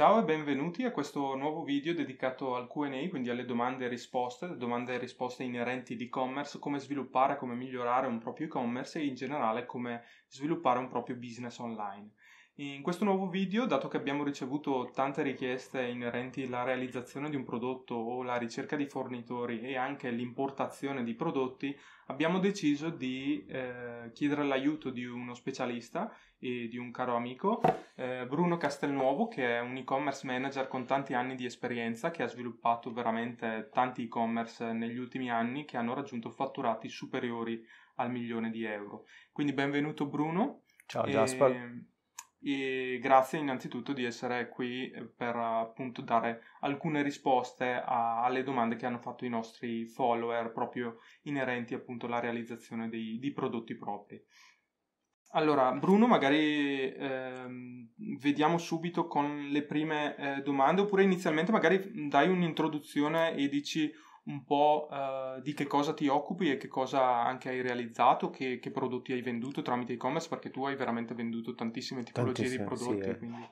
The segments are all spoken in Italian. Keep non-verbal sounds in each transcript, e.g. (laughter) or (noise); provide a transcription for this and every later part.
Ciao e benvenuti a questo nuovo video dedicato al Q&A, quindi alle domande e risposte, domande e risposte inerenti all'e-commerce, come sviluppare, come migliorare un proprio e-commerce e in generale come sviluppare un proprio business online. In questo nuovo video, dato che abbiamo ricevuto tante richieste inerenti alla realizzazione di un prodotto o la ricerca di fornitori e anche l'importazione di prodotti, abbiamo deciso di eh, chiedere l'aiuto di uno specialista e di un caro amico, eh, Bruno Castelnuovo, che è un e-commerce manager con tanti anni di esperienza, che ha sviluppato veramente tanti e-commerce negli ultimi anni che hanno raggiunto fatturati superiori al milione di euro. Quindi benvenuto Bruno. Ciao e... E grazie innanzitutto di essere qui eh, per appunto dare alcune risposte a, alle domande che hanno fatto i nostri follower proprio inerenti appunto alla realizzazione dei, di prodotti propri. Allora, Bruno, magari ehm, vediamo subito con le prime eh, domande, oppure inizialmente magari dai un'introduzione e dici un po' eh, di che cosa ti occupi e che cosa anche hai realizzato, che, che prodotti hai venduto tramite e-commerce, perché tu hai veramente venduto tantissime tipologie Tantissime, di prodotti. Sì, eh. quindi...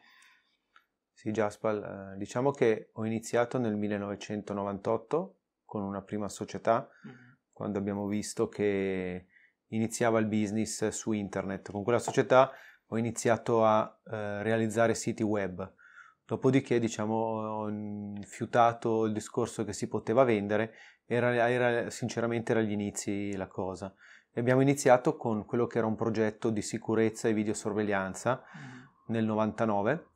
sì Jaspal, eh, diciamo che ho iniziato nel 1998 con una prima società, mm-hmm. quando abbiamo visto che iniziava il business su internet. Con quella società ho iniziato a eh, realizzare siti web Dopodiché, diciamo, ho mm, fiutato il discorso che si poteva vendere, era, era sinceramente era agli inizi la cosa. E abbiamo iniziato con quello che era un progetto di sicurezza e videosorveglianza mm. nel 99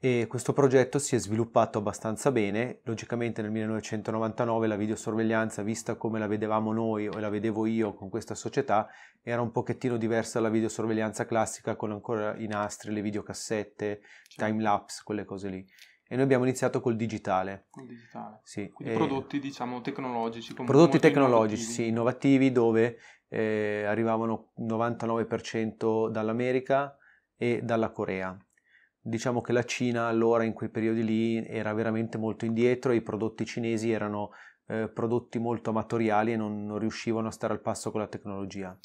e questo progetto si è sviluppato abbastanza bene. Logicamente nel 1999 la videosorveglianza, vista come la vedevamo noi o la vedevo io con questa società, era un pochettino diversa dalla videosorveglianza classica con ancora i nastri, le videocassette, cioè. Certo. time lapse, quelle cose lì. E noi abbiamo iniziato col digitale. Col digitale. Sì. Quindi eh, prodotti diciamo tecnologici. Prodotti tecnologici, innovativi. sì, innovativi dove eh, arrivavano 99% dall'America e dalla Corea diciamo che la Cina allora in quei periodi lì era veramente molto indietro e i prodotti cinesi erano eh, prodotti molto amatoriali e non, non, riuscivano a stare al passo con la tecnologia.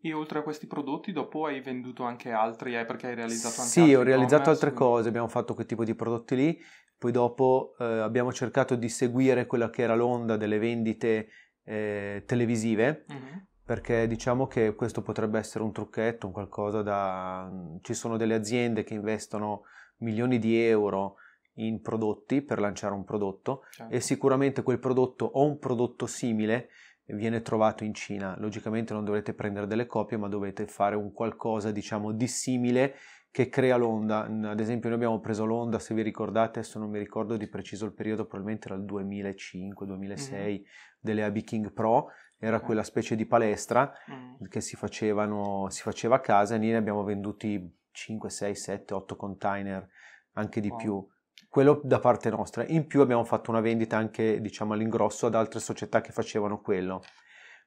E oltre a questi prodotti, dopo hai venduto anche altri, eh, perché hai realizzato anche sì, altri? Sì, ho realizzato altre cose, abbiamo fatto quel tipo di prodotti lì, poi dopo eh, abbiamo cercato di seguire quella che era l'onda delle vendite eh, televisive, mm-hmm perché diciamo che questo potrebbe essere un trucchetto, un qualcosa da... ci sono delle aziende che investono milioni di euro in prodotti per lanciare un prodotto certo. e sicuramente quel prodotto o un prodotto simile viene trovato in Cina. Logicamente non dovete prendere delle copie, ma dovete fare un qualcosa diciamo di simile che crea l'onda. Ad esempio noi abbiamo preso l'onda, se vi ricordate, adesso non mi ricordo di preciso il periodo, probabilmente era il 2005-2006 mm-hmm. delle Abiking Pro era quella specie di palestra mm. che si, facevano, si faceva a casa e lì ne abbiamo venduti 5, 6, 7, 8 container, anche di wow. più. Quello da parte nostra. In più abbiamo fatto una vendita anche, diciamo, all'ingrosso ad altre società che facevano quello.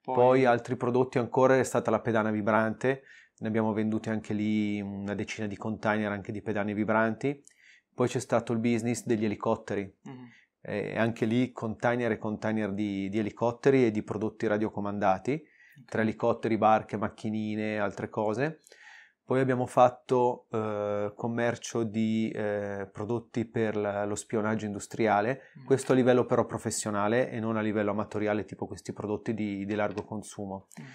Poi, Poi altri prodotti ancora è stata la pedana vibrante, ne abbiamo venduti anche lì una decina di container anche di pedane vibranti. Poi c'è stato il business degli elicotteri. Mm eh, anche lì container e container di, di, elicotteri e di prodotti radiocomandati, tra elicotteri, barche, macchinine, e altre cose. Poi abbiamo fatto eh, commercio di eh, prodotti per la, lo spionaggio industriale, mm. questo a livello però professionale e non a livello amatoriale, tipo questi prodotti di, di largo consumo. Mm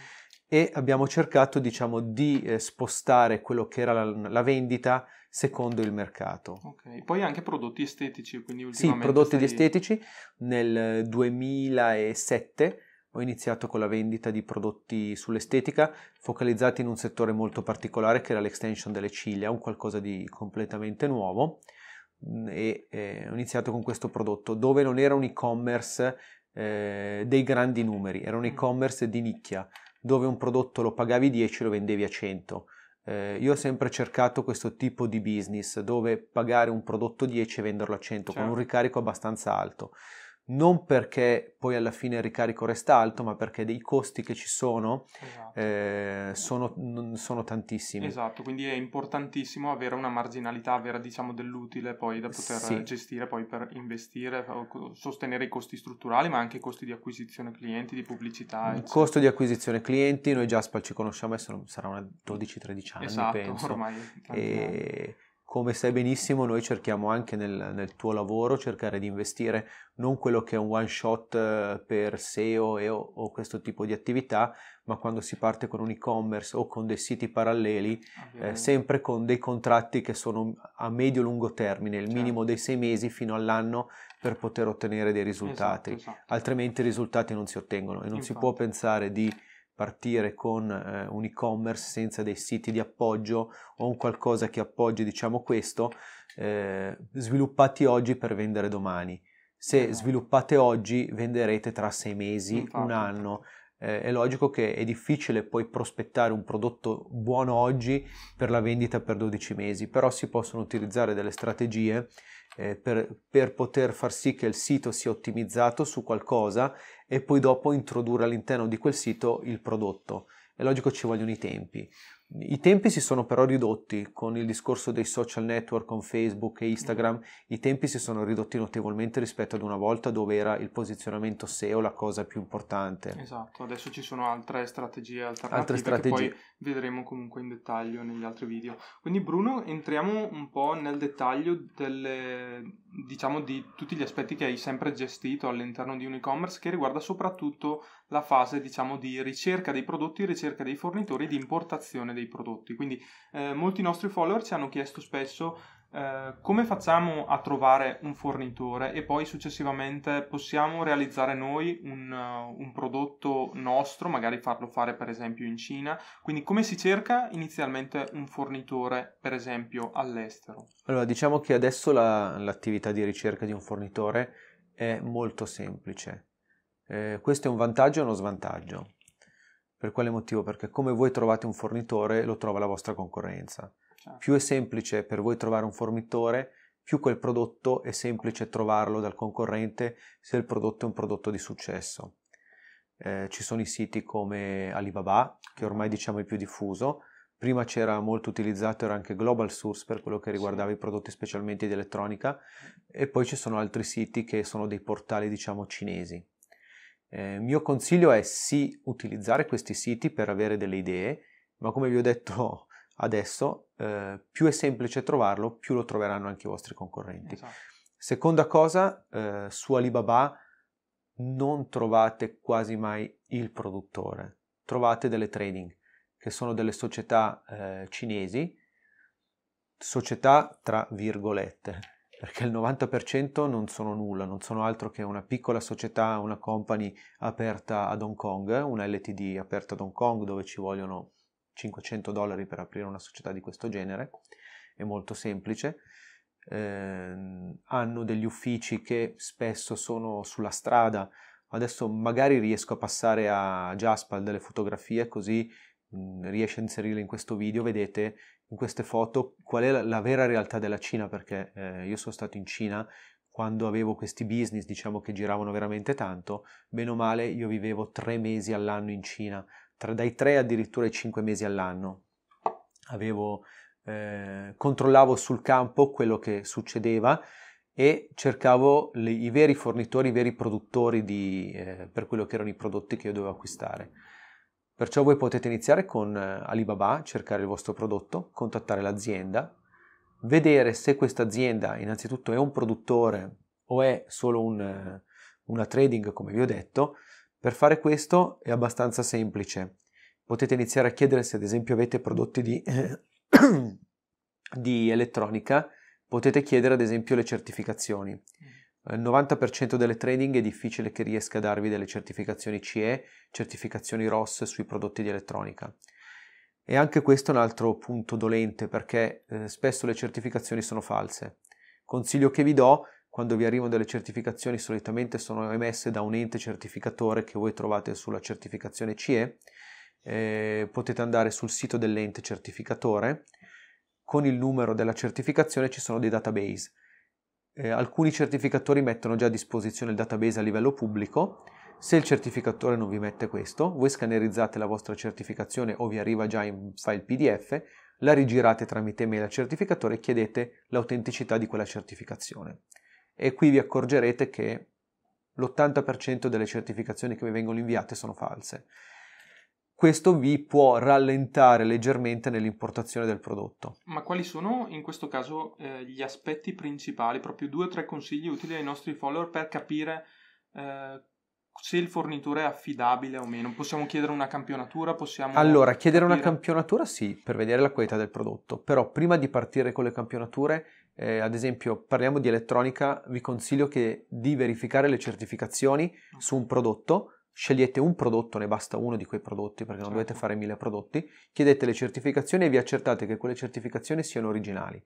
e abbiamo cercato diciamo, di eh, spostare quello che era la, la, vendita secondo il mercato. Okay. Poi anche prodotti estetici, quindi Sì, prodotti stai... estetici. Nel 2007 ho iniziato con la vendita di prodotti sull'estetica focalizzati in un settore molto particolare che era l'extension delle ciglia, un qualcosa di completamente nuovo mm, e eh, ho iniziato con questo prodotto dove non era un e-commerce eh, dei grandi numeri, era un mm. e-commerce di nicchia dove un prodotto lo pagavi 10 e lo vendevi a 100. Eh, io ho sempre cercato questo tipo di business dove pagare un prodotto 10 e venderlo a 100 certo. con un certo. ricarico abbastanza alto non perché poi alla fine il ricarico resta alto, ma perché dei costi che ci sono, esatto. eh, sono, sono tantissimi. Esatto, quindi è importantissimo avere una marginalità, avere diciamo dell'utile poi da poter sì. gestire, poi per investire, sostenere i costi strutturali, ma anche i costi di acquisizione clienti, di pubblicità. Il mm, eccetera. costo di acquisizione clienti, noi Jaspal ci conosciamo adesso, sarà una 12-13 anni esatto, penso. ormai. E... Anni come sai benissimo, noi cerchiamo anche nel, nel, tuo lavoro cercare di investire non quello che è un one shot eh, per SEO e, o, o, questo tipo di attività, ma quando si parte con un e-commerce o con dei siti paralleli, eh, sempre con dei contratti che sono a medio-lungo termine, il certo. minimo dei sei mesi fino all'anno per poter ottenere dei esatto, risultati, esatto, esatto. altrimenti i risultati non si ottengono e non Infatti. si può pensare di partire con eh, un e-commerce senza dei siti di appoggio o un qualcosa che appoggi diciamo questo eh, sviluppati oggi per vendere domani se esatto. sviluppate oggi venderete tra sei mesi Infatti. un anno eh, è logico che è difficile poi prospettare un prodotto buono oggi per la vendita per 12 mesi però si possono utilizzare delle strategie eh, per, per poter far sì che il sito sia ottimizzato su qualcosa e poi dopo introdurre all'interno di quel sito il prodotto. È logico ci vogliono i tempi. I tempi si sono però ridotti con il discorso dei social network, con Facebook e Instagram, i tempi si sono ridotti notevolmente rispetto ad una volta dove era il posizionamento SEO la cosa più importante. Esatto, adesso ci sono altre strategie alternative altre strategie. che poi vedremo comunque in dettaglio negli altri video. Quindi Bruno, entriamo un po' nel dettaglio delle, diciamo, di tutti gli aspetti che hai sempre gestito all'interno di un e-commerce che riguarda soprattutto la fase diciamo, di ricerca dei prodotti, ricerca dei fornitori e di importazione dei prodotti. Quindi eh, molti nostri follower ci hanno chiesto spesso eh, come facciamo a trovare un fornitore e poi successivamente possiamo realizzare noi un, un, prodotto nostro, magari farlo fare per esempio in Cina. Quindi come si cerca inizialmente un fornitore per esempio all'estero? Allora diciamo che adesso la, l'attività di ricerca di un fornitore è molto semplice eh, questo è un vantaggio e uno svantaggio. Per quale motivo? Perché come voi trovate un fornitore, lo trova la vostra concorrenza. Ah. Più è semplice per voi trovare un fornitore, più quel prodotto è semplice trovarlo dal concorrente se il prodotto è un prodotto di successo. Eh, ci sono i siti come Alibaba, che ormai diciamo è più diffuso. Prima c'era molto utilizzato, era anche Global Source per quello che riguardava sì. i prodotti specialmente di elettronica, e poi ci sono altri siti che sono dei portali, diciamo, cinesi. Eh, il eh, mio consiglio è sì utilizzare questi siti per avere delle idee, ma come vi ho detto (laughs) adesso, eh, più è semplice trovarlo, più lo troveranno anche i vostri concorrenti. Esatto. Seconda cosa, eh, su Alibaba non trovate quasi mai il produttore, trovate delle trading, che sono delle società eh, cinesi, società tra virgolette, perché il 90% non sono nulla, non sono altro che una piccola società, una company aperta ad Hong Kong, una LTD aperta ad Hong Kong dove ci vogliono 500 dollari per aprire una società di questo genere, è molto semplice. Eh, hanno degli uffici che spesso sono sulla strada. Adesso magari riesco a passare a Jaspal delle fotografie così mh, riesce a inserirle in questo video, vedete in queste foto qual è la, la vera realtà della Cina, perché eh, io sono stato in Cina quando avevo questi business, diciamo che giravano veramente tanto, bene o male io vivevo tre mesi all'anno in Cina, tra, dai tre addirittura ai cinque mesi all'anno. Avevo, eh, controllavo sul campo quello che succedeva e cercavo le, i veri fornitori, i veri produttori di, eh, per quello che erano i prodotti che io dovevo acquistare. Perciò voi potete iniziare con eh, Alibaba, cercare il vostro prodotto, contattare l'azienda, vedere se questa azienda innanzitutto è un produttore o è solo un, eh, una trading, come vi ho detto. Per fare questo è abbastanza semplice. Potete iniziare a chiedere se ad esempio avete prodotti di, (coughs) di elettronica, potete chiedere ad esempio le certificazioni. Mm il eh, 90% delle trading è difficile che riesca a darvi delle certificazioni CE, certificazioni ROS sui prodotti di elettronica. E anche questo è un altro punto dolente perché eh, spesso le certificazioni sono false. Consiglio che vi do, quando vi arrivano delle certificazioni solitamente sono emesse da un ente certificatore che voi trovate sulla certificazione CE, eh, potete andare sul sito dell'ente certificatore, con il numero della certificazione ci sono dei database eh, alcuni certificatori mettono già a disposizione il database a livello pubblico. Se il certificatore non vi mette questo, voi scannerizzate la vostra certificazione o vi arriva già in file PDF, la rigirate tramite mail al certificatore e chiedete l'autenticità di quella certificazione. E qui vi accorgerete che l'80% delle certificazioni che vi vengono inviate sono false questo vi può rallentare leggermente nell'importazione del prodotto. Ma quali sono in questo caso eh, gli aspetti principali, proprio due o tre consigli utili ai nostri follower per capire eh, se il fornitore è affidabile o meno? Possiamo chiedere una campionatura? Possiamo allora, chiedere capire... una campionatura sì, per vedere la qualità del prodotto, però prima di partire con le campionature, eh, ad esempio parliamo di elettronica, vi consiglio che, di verificare le certificazioni su un prodotto scegliete un prodotto, ne basta uno di quei prodotti perché non certo. dovete fare mille prodotti, chiedete le certificazioni e vi accertate che quelle certificazioni siano originali.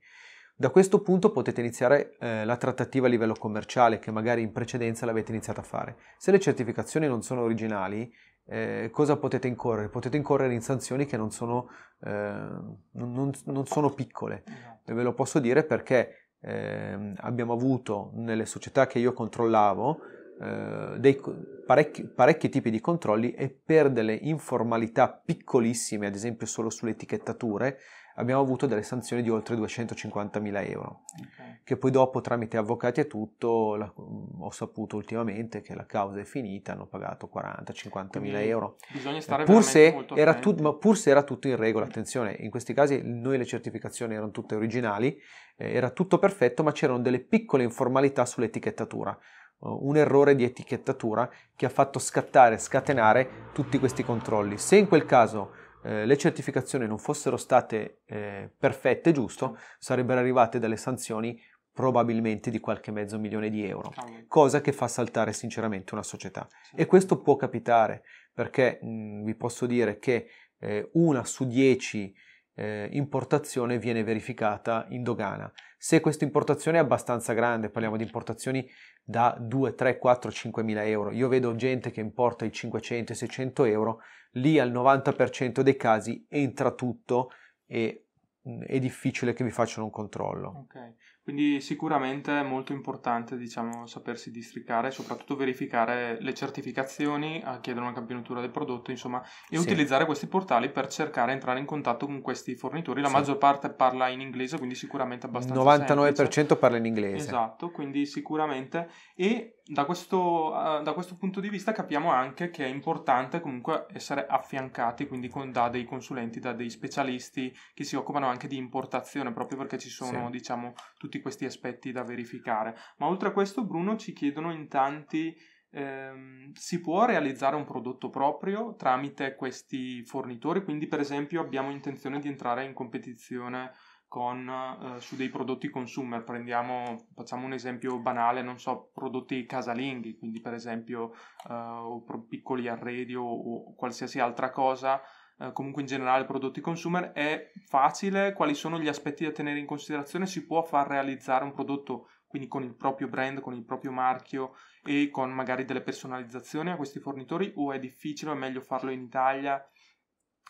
Da questo punto potete iniziare eh, la trattativa a livello commerciale che magari in precedenza l'avete iniziata a fare. Se le certificazioni non sono originali, eh, cosa potete incorrere? Potete incorrere in sanzioni che non sono, eh, non, non sono piccole. E esatto. ve lo posso dire perché ehm, abbiamo avuto nelle società che io controllavo eh, dei parecchi, parecchi tipi di controlli e per delle informalità piccolissime, ad esempio solo sulle etichettature, abbiamo avuto delle sanzioni di oltre 250.000 euro, okay. che poi dopo tramite avvocati e tutto la, mm, ho saputo ultimamente che la causa è finita, hanno pagato 40-50.000 euro, bisogna eh, stare pur se, era tut, ma pur se era tutto in regola, attenzione, in questi casi noi le certificazioni erano tutte originali, eh, era tutto perfetto, ma c'erano delle piccole informalità sull'etichettatura. Eh, un errore di etichettatura che ha fatto scattare, scatenare tutti questi controlli. Se in quel caso eh, le certificazioni non fossero state eh, perfette, giusto, sarebbero arrivate delle sanzioni probabilmente di qualche mezzo milione di euro, cosa che fa saltare sinceramente una società. E questo può capitare, perché mh, vi posso dire che eh, una su dieci eh, importazione viene verificata in dogana. Se questa importazione è abbastanza grande, parliamo di importazioni da 2, 3, 4, 5 mila euro, io vedo gente che importa i 500, 600 euro, lì al 90% dei casi entra tutto e mm, è difficile che vi facciano un controllo. Okay. Quindi sicuramente è molto importante diciamo, sapersi districare soprattutto verificare le certificazioni, a chiedere una campionatura del prodotto, insomma, e sì. utilizzare questi portali per cercare di entrare in contatto con questi fornitori. La sì. maggior parte parla in inglese, quindi sicuramente abbastanza 99% semplice. parla in inglese. Esatto, quindi sicuramente. E da questo, eh, da questo, punto di vista capiamo anche che è importante comunque essere affiancati, quindi con, da dei consulenti, da dei specialisti che si occupano anche di importazione, proprio perché ci sono, sì. diciamo, tutti tutti questi aspetti da verificare. Ma oltre a questo, Bruno ci chiedono in tanti. Ehm, si può realizzare un prodotto proprio tramite questi fornitori? Quindi, per esempio, abbiamo intenzione di entrare in competizione con, eh, su dei prodotti consumer. Prendiamo, facciamo un esempio banale, non so, prodotti casalinghi, quindi per esempio eh, piccoli arredi o, o, qualsiasi altra cosa eh, comunque in generale prodotti consumer, è facile, quali sono gli aspetti da tenere in considerazione, si può far realizzare un prodotto quindi con il proprio brand, con il proprio marchio e con magari delle personalizzazioni a questi fornitori o è difficile, o è meglio farlo in Italia?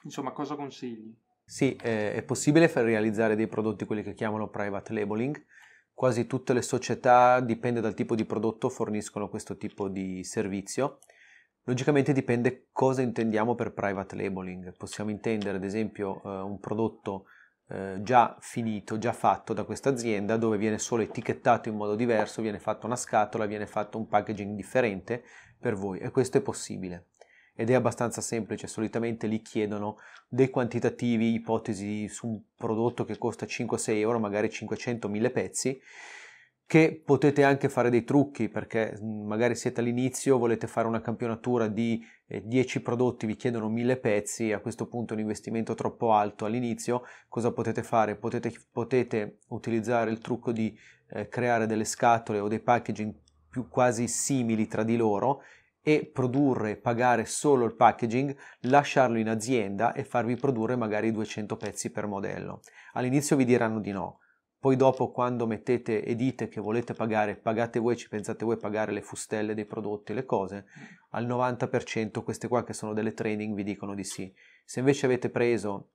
Insomma, cosa consigli? Sì, eh, è possibile far realizzare dei prodotti, quelli che chiamano private labeling. Quasi tutte le società, dipende dal tipo di prodotto, forniscono questo tipo di servizio. Logicamente dipende cosa intendiamo per private labeling. Possiamo intendere, ad esempio, eh, un prodotto eh, già finito, già fatto da questa azienda, dove viene solo etichettato in modo diverso, viene fatta una scatola, viene fatto un packaging differente per voi e questo è possibile. Ed è abbastanza semplice, solitamente li chiedono dei quantitativi, ipotesi su un prodotto che costa 5-6 euro, magari 500-1000 pezzi, che potete anche fare dei trucchi perché mhmm, magari siete all'inizio, volete fare una campionatura di 10 eh, prodotti, vi chiedono 1000 pezzi, a questo punto un investimento troppo alto all'inizio, cosa potete fare? Potete, potete utilizzare il trucco di eh, creare delle scatole o dei packaging più quasi simili tra di loro e produrre, pagare solo il packaging, lasciarlo in azienda e farvi produrre magari 200 pezzi per modello. All'inizio vi diranno di no poi dopo quando mettete e dite che volete pagare, pagate voi, ci pensate voi a pagare le fustelle dei prodotti, le cose, al 90% queste qua che sono delle training vi dicono di sì. Se invece avete preso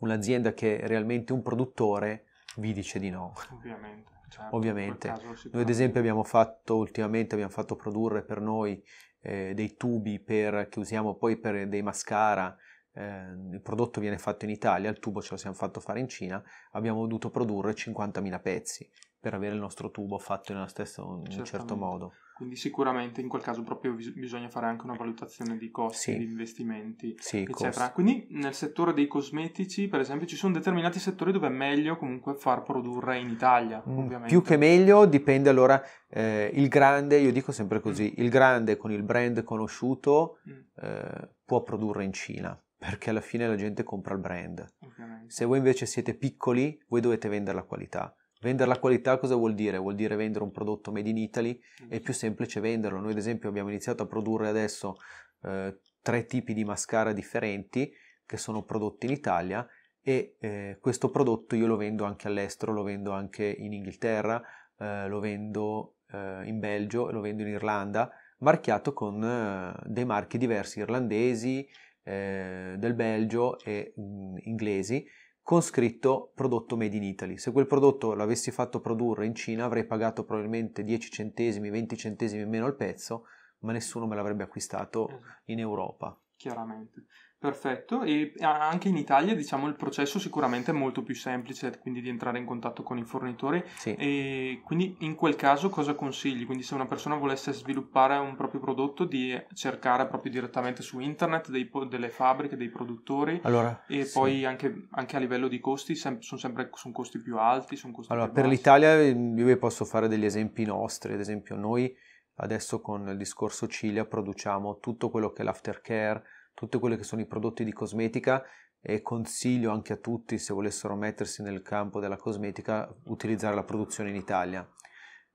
un'azienda che è realmente un produttore, vi dice di no. Ovviamente. Certo, Ovviamente. Noi ad esempio abbiamo fatto ultimamente, abbiamo fatto produrre per noi eh, dei tubi per, che usiamo poi per dei mascara Ehm, il prodotto viene fatto in Italia, il tubo ce lo siamo fatto fare in Cina, abbiamo dovuto produrre 50.000 pezzi per avere il nostro tubo fatto nello stesso, in un certo modo. Quindi sicuramente in quel caso proprio bisogna fare anche una eh, valutazione di costi, sì. di investimenti, sì, eccetera. Costi. Quindi nel settore dei cosmetici, per esempio, ci sono determinati settori dove è meglio comunque far produrre in Italia, mm, Più che meglio dipende allora eh, il grande, io dico sempre così, mm. il grande con il brand conosciuto mm. eh, può produrre in Cina perché alla fine la gente compra il brand. Ovviamente. Se voi invece siete piccoli, voi dovete vendere la qualità. Vendere la qualità cosa vuol dire? Vuol dire vendere un prodotto made in Italy, è mm. più semplice venderlo. Noi ad esempio abbiamo iniziato a produrre adesso eh, tre tipi di mascara differenti che sono prodotti in Italia e eh, questo prodotto io lo vendo anche all'estero, lo vendo anche in Inghilterra, eh, lo vendo eh, in Belgio, lo vendo in Irlanda, marchiato con eh, dei marchi diversi irlandesi, eh, del Belgio e mh, mm, inglesi con scritto prodotto made in Italy. Se quel prodotto l'avessi fatto produrre in Cina avrei pagato probabilmente 10 centesimi, 20 centesimi in meno al pezzo, ma nessuno me l'avrebbe acquistato esatto. in Europa. Chiaramente. Perfetto, e anche in Italia diciamo il processo sicuramente è molto più semplice, quindi di entrare in contatto con i fornitori. Sì. E quindi in quel caso cosa consigli? Quindi se una persona volesse sviluppare un proprio prodotto, di cercare proprio direttamente su internet dei, delle fabbriche, dei produttori. Allora, e sì. poi anche, anche, a livello di costi, sem- sono sempre sono costi più alti. Costi allora, più per l'Italia ehm, io vi posso fare degli esempi nostri, ad esempio noi adesso con il discorso Cilia produciamo tutto quello che è l'aftercare tutti quelli che sono i prodotti di cosmetica e consiglio anche a tutti se volessero mettersi nel campo della cosmetica utilizzare la produzione in Italia.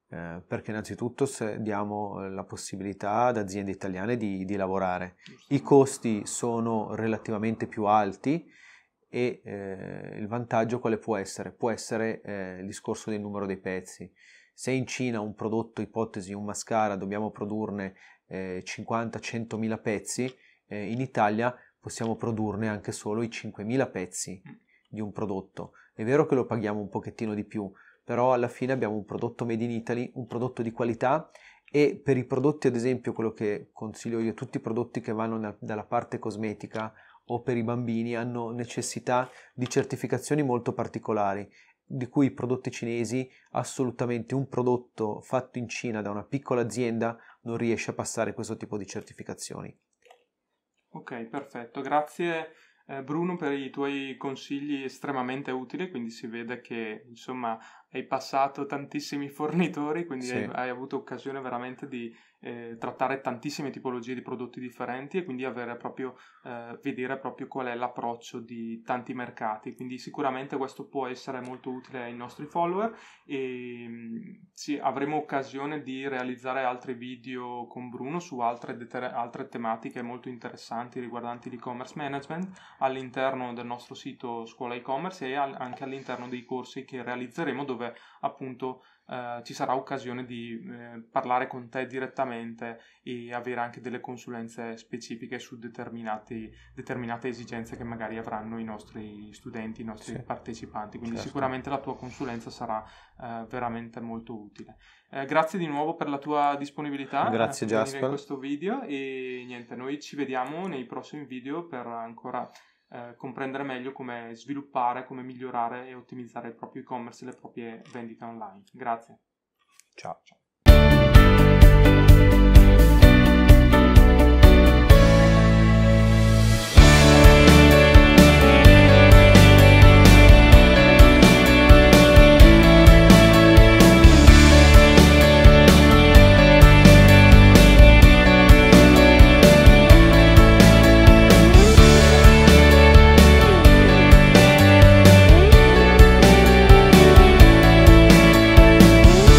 Eh, perché innanzitutto diamo la possibilità ad aziende italiane di, di, lavorare. I costi sono relativamente più alti e eh, il vantaggio quale può essere? Può essere eh, il discorso del numero dei pezzi. Se in Cina un prodotto, ipotesi un mascara, dobbiamo produrne 50-100 eh, mila pezzi, eh, in Italia possiamo produrne anche solo i 5.000 pezzi mm. di un prodotto. È vero che lo paghiamo un pochettino di più, però alla fine abbiamo un prodotto made in Italy, un prodotto di qualità e per i prodotti, ad esempio, quello che consiglio io, tutti i prodotti che vanno na- dalla parte cosmetica o per i bambini hanno necessità di certificazioni molto particolari, di cui i prodotti cinesi assolutamente un prodotto fatto in Cina da una piccola azienda non riesce a passare questo tipo di certificazioni. Ok, perfetto. Grazie eh, Bruno per i tuoi consigli estremamente utili, quindi si vede che insomma hai passato tantissimi (laughs) fornitori, quindi sì. hai, hai avuto occasione veramente di eh, trattare tantissime tipologie di prodotti differenti e quindi proprio, eh, vedere proprio qual è l'approccio di tanti mercati. Quindi sicuramente questo può essere molto utile ai nostri follower e mm, sì, avremo occasione di realizzare altri video con Bruno su altre, deter- altre tematiche molto interessanti riguardanti l'e-commerce management all'interno del nostro sito scuola e-commerce e al- anche all'interno dei corsi che realizzeremo dove appunto eh, ci sarà occasione di eh, parlare con te direttamente e avere anche delle consulenze specifiche su determinate esigenze che magari avranno i nostri studenti, i nostri sì. partecipanti. Quindi certo. sicuramente la tua consulenza sarà eh, veramente molto utile. Eh, grazie di nuovo per la tua disponibilità. Eh, grazie Jasper. In questo video e niente, noi ci vediamo nei prossimi video per ancora eh, comprendere meglio come sviluppare, come migliorare e ottimizzare il proprio e-commerce e le proprie vendite online. Grazie. Ciao. Ciao.